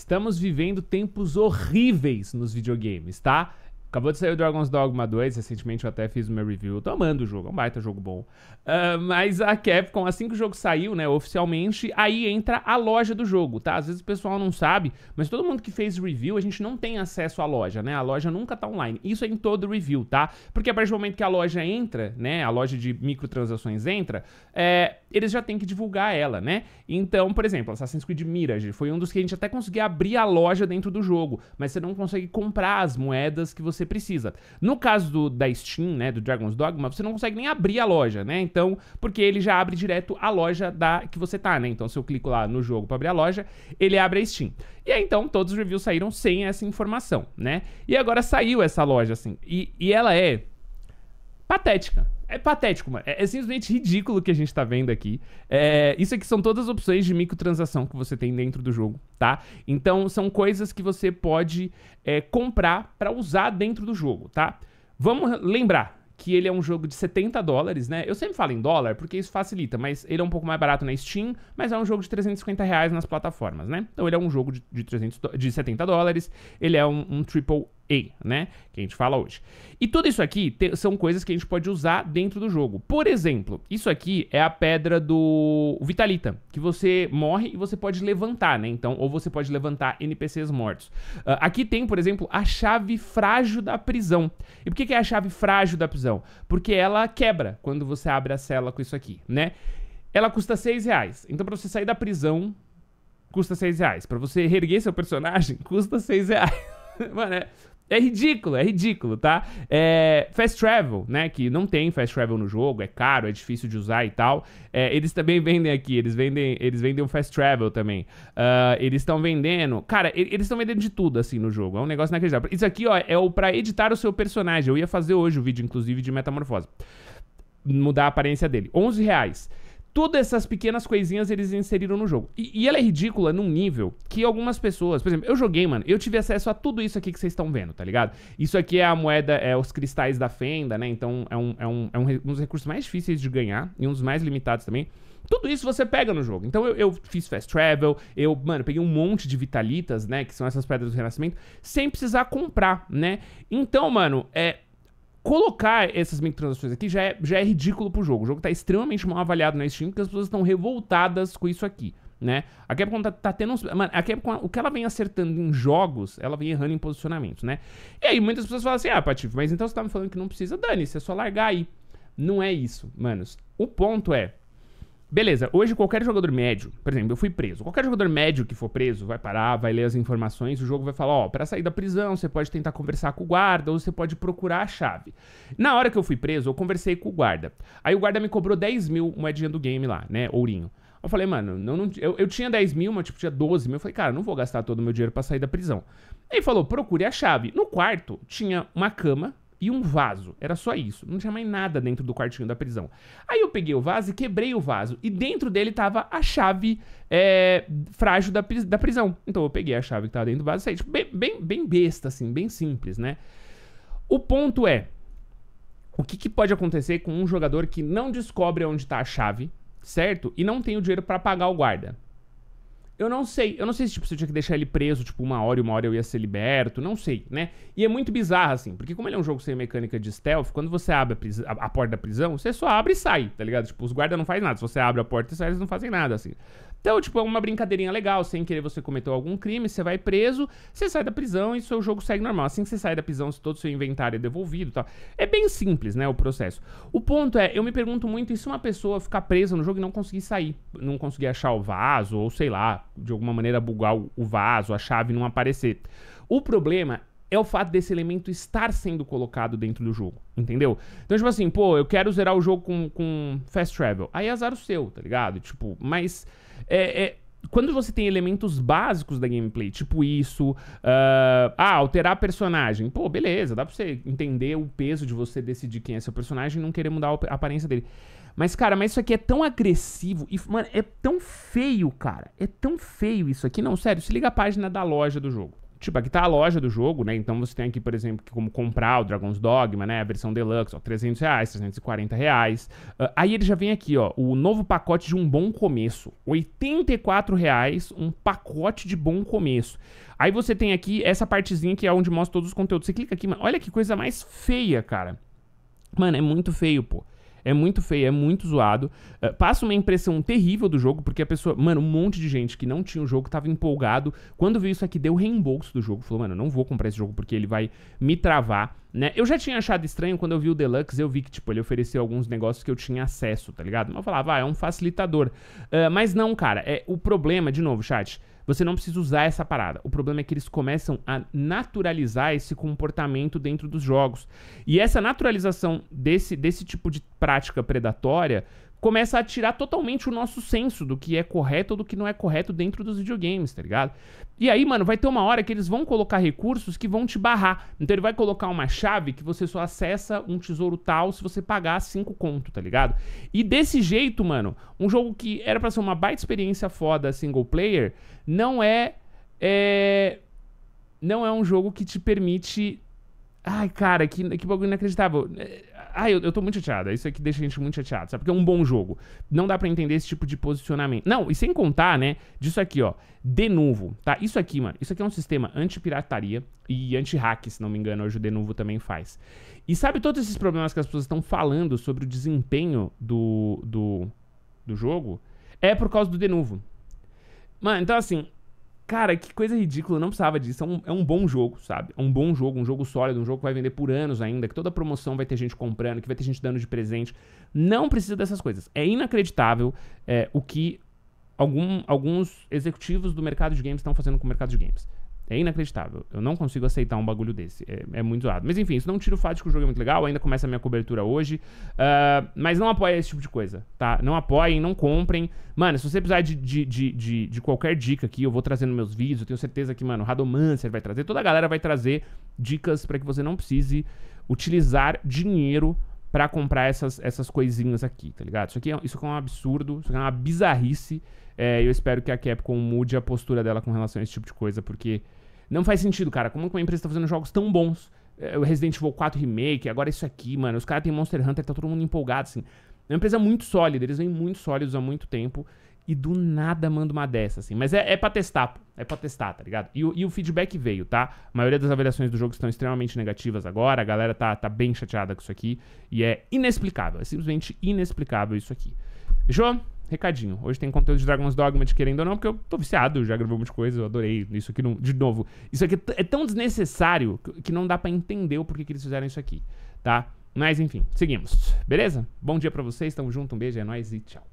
Estamos vivendo tempos horríveis nos videogames, tá? Acabou de sair o Dragon's Dogma 2, recentemente eu até fiz meu review, tô amando o jogo, é um baita jogo bom. Uh, mas a Capcom, assim que o jogo saiu, né, oficialmente, aí entra a loja do jogo, tá? Às vezes o pessoal não sabe, mas todo mundo que fez review, a gente não tem acesso à loja, né? A loja nunca tá online. Isso é em todo review, tá? Porque a partir do momento que a loja entra, né, a loja de microtransações entra, é, eles já têm que divulgar ela, né? Então, por exemplo, Assassin's Creed Mirage foi um dos que a gente até conseguia abrir a loja dentro do jogo, mas você não consegue comprar as moedas que você precisa. No caso do, da Steam, né, do Dragon's Dogma, você não consegue nem abrir a loja, né? Então, porque ele já abre direto a loja da que você tá, né? Então, se eu clico lá no jogo para abrir a loja, ele abre a Steam. E aí, então, todos os reviews saíram sem essa informação, né? E agora saiu essa loja, assim. E, e ela é patética. É patético, mano. É, é, simplesmente ridículo o que a gente tá vendo aqui. É, isso aqui são todas as opções de microtransação que você tem dentro do jogo, tá? Então, são coisas que você pode é, comprar para usar dentro do jogo, tá? Vamos lembrar que ele é um jogo de 70 dólares, né? Eu sempre falo em dólar porque isso facilita, mas ele é um pouco mais barato na Steam, mas é um jogo de 350 reais nas plataformas, né? Então ele é um jogo de, 300, de 70 dólares, ele é um, um triple EI, né? Que a gente fala hoje. E tudo isso aqui te, são coisas que a gente pode usar dentro do jogo. Por exemplo, isso aqui é a pedra do Vitalita, que você morre e você pode levantar, né? Então, ou você pode levantar NPCs mortos. Uh, aqui tem, por exemplo, a chave frágil da prisão. E por que, que é a chave frágil da prisão? Porque ela quebra quando você abre a cela com isso aqui, né? Ela custa 6 reais. Então, pra você sair da prisão, custa 6 reais. Pra você reerguer seu personagem, custa 6 reais. Mano, é é ridículo, é ridículo, tá? É, fast travel, né? Que não tem fast travel no jogo, é caro, é difícil de usar e tal. É, eles também vendem aqui, eles vendem, eles vendem o fast travel também. Uh, eles estão vendendo. Cara, eles estão vendendo de tudo assim no jogo. É um negócio inacreditável. Isso aqui, ó, é o pra editar o seu personagem. Eu ia fazer hoje o vídeo, inclusive, de metamorfose. Mudar a aparência dele. 11 reais. Todas essas pequenas coisinhas eles inseriram no jogo. E, e, ela é ridícula num nível que algumas pessoas. Por exemplo, eu joguei, mano. Eu tive acesso a tudo isso aqui que vocês estão vendo, tá ligado? Isso aqui é a moeda, é os cristais da fenda, né? Então é um, é um, é um, um dos recursos mais difíceis de ganhar e um dos mais limitados também. Tudo isso você pega no jogo. Então eu, eu, fiz fast travel, eu, mano, peguei um monte de vitalitas, né? Que são essas pedras do renascimento, sem precisar comprar, né? Então, mano, é colocar essas microtransações aqui já é, já é ridículo pro jogo. O jogo tá extremamente mal avaliado na Steam porque as pessoas estão revoltadas com isso aqui, né? A Capcom tá, tá tendo uns... Mano, a Capcom, o que ela vem acertando em jogos, ela vem errando em posicionamentos, né? E aí muitas pessoas falam assim, ah, Patife, mas então você tá me falando que não precisa, dane-se, é só largar aí. Não é isso, manos. O ponto é, Beleza, hoje qualquer jogador médio, por exemplo, eu fui preso. Qualquer jogador médio que for preso vai parar, vai ler as informações, o jogo vai falar, ó, para sair da prisão, você pode tentar conversar com o guarda ou você pode procurar a chave. Na hora que eu fui preso, eu conversei com o guarda. Aí o guarda me cobrou 10 mil moedinha do game lá, né, ourinho. Eu falei, mano, não, não eu, eu, tinha 10 mil, mas tipo, tinha 12 mil. Eu falei, cara, não vou gastar todo o meu dinheiro pra sair da prisão. Ele falou, procure a chave. No quarto tinha uma cama e um vaso. Era só isso. Não tinha mais nada dentro do quartinho da prisão. Aí eu peguei o vaso e quebrei o vaso. E dentro dele tava a chave é, frágil da, da prisão. Então eu peguei a chave que tava dentro do vaso e saí. Tipo, bem, bem, bem besta, assim, bem simples, né? O ponto é. O que, que pode acontecer com um jogador que não descobre onde está a chave, certo? E não tem o dinheiro para pagar o guarda. Eu não sei, eu não sei se, tipo, se eu tinha que deixar ele preso, tipo, uma hora e uma hora eu ia ser liberto, não sei, né? E é muito bizarro, assim, porque como ele é um jogo sem mecânica de stealth, quando você abre a, a, a porta da prisão, você só abre e sai, tá ligado? Tipo, os guardas não fazem nada. Se você abre a porta e sai, eles não fazem nada, assim. Então, tipo, é uma brincadeirinha legal, sem querer você cometeu algum crime, você vai preso, você sai da prisão e seu jogo segue normal. Assim que você sai da prisão, todo o seu inventário é devolvido e tal. É bem simples, né, o processo. O ponto é, eu me pergunto muito, e se uma pessoa ficar presa no jogo e não conseguir sair? Não conseguir achar o vaso, ou sei lá, de alguma maneira bugar o vaso, a chave não aparecer. O problema é o fato desse elemento estar sendo colocado dentro do jogo, entendeu? Então, tipo assim, pô, eu quero zerar o jogo com, com fast travel. Aí é azar o seu, tá ligado? Tipo, mas é, é quando você tem elementos básicos da gameplay, tipo isso, uh, ah, alterar personagem, pô, beleza, dá pra você entender o peso de você decidir quem é seu personagem e não querer mudar a aparência dele. Mas, cara, mas isso aqui é tão agressivo e, mano, é tão feio, cara. É tão feio isso aqui. Não, sério, se liga a página da loja do jogo. Tipo, aqui tá a loja do jogo, né? Então você tem aqui, por exemplo, como comprar o Dragon's Dogma, né? A versão deluxe, ó, 300 reais, 340 reais. Uh, aí ele já vem aqui, ó, o novo pacote de um bom começo. 84 reais, um pacote de bom começo. Aí você tem aqui essa partezinha que é onde mostra todos os conteúdos. Você clica aqui, mano, olha que coisa mais feia, cara. Mano, é muito feio, pô. É muito feio, é muito zoado. Uh, passa uma impressão terrível do jogo, porque a pessoa. Mano, um monte de gente que não tinha o jogo tava empolgado. Quando viu isso aqui, deu reembolso do jogo. Falou, mano, não vou comprar esse jogo porque ele vai me travar, né? Eu já tinha achado estranho quando eu vi o Deluxe, eu vi que, tipo, ele ofereceu alguns negócios que eu tinha acesso, tá ligado? Mas eu falava, ah, é um facilitador. Uh, mas não, cara, é o problema, de novo, chat. Você não precisa usar essa parada. O problema é que eles começam a naturalizar esse comportamento dentro dos jogos. E essa naturalização desse, desse tipo de prática predatória começa a tirar totalmente o nosso senso do que é correto ou do que não é correto dentro dos videogames, tá ligado? E aí, mano, vai ter uma hora que eles vão colocar recursos que vão te barrar. Então ele vai colocar uma chave que você só acessa um tesouro tal se você pagar cinco conto, tá ligado? E desse jeito, mano, um jogo que era para ser uma baita experiência foda single player, não é, é não é um jogo que te permite Ai, cara, que, que bagulho inacreditável. É, ai, eu, eu tô muito chateado. Isso aqui deixa a gente muito chateado, sabe? Porque é um bom jogo. Não dá pra entender esse tipo de posicionamento. Não, e sem contar, né, disso aqui, ó. De novo, tá? Isso aqui, mano. Isso aqui é um sistema anti-pirataria e anti-hack, se não me engano. Hoje o De novo também faz. E sabe todos esses problemas que as pessoas estão falando sobre o desempenho do, do, do jogo? É por causa do De novo. Mano, então assim, Cara, que coisa ridícula, eu não precisava disso. É um, é um bom jogo, sabe? É um bom jogo, um jogo sólido, um jogo que vai vender por anos ainda, que toda promoção vai ter gente comprando, que vai ter gente dando de presente. Não precisa dessas coisas. É inacreditável é, o que algum, alguns executivos do mercado de games estão fazendo com o mercado de games. É inacreditável. Eu não consigo aceitar um bagulho desse. É, é muito zoado. Mas enfim, isso não tira o fato de que o jogo é muito legal. Ainda começa a minha cobertura hoje. Uh, mas não apoia esse tipo de coisa, tá? Não apoiem, não comprem. Mano, se você precisar de, de, de, de, de qualquer dica aqui, eu vou trazendo meus vídeos. Eu tenho certeza que, mano, Radomancer vai trazer. Toda a galera vai trazer dicas para que você não precise utilizar dinheiro para comprar essas, essas coisinhas aqui, tá ligado? Isso aqui é, isso aqui é um absurdo, isso aqui é uma bizarrice. É, eu espero que a Capcom mude a postura dela com relação a esse tipo de coisa, porque não faz sentido, cara. Como que uma empresa tá fazendo jogos tão bons? É, o Resident Evil 4 Remake, agora isso aqui, mano. Os caras têm Monster Hunter, tá todo mundo empolgado, assim. É uma empresa muito sólida, eles vêm muito sólidos há muito tempo. E do nada manda uma dessa, assim. Mas é, é pra testar, pô. É pra testar, tá ligado? E, e, o feedback veio, tá? A maioria das avaliações do jogo estão extremamente negativas agora. A galera tá, tá bem chateada com isso aqui. E é inexplicável. É simplesmente inexplicável isso aqui. Fechou? recadinho. Hoje tem conteúdo de Dragon's Dogma, de querendo ou não, porque eu tô viciado, já gravei de coisa, eu adorei isso aqui. de novo, isso aqui é, é tão desnecessário que não dá para entender o porquê que eles fizeram isso aqui, tá? Mas enfim, seguimos. Beleza? Bom dia para vocês, tamo junto, um beijo, é nóis e tchau.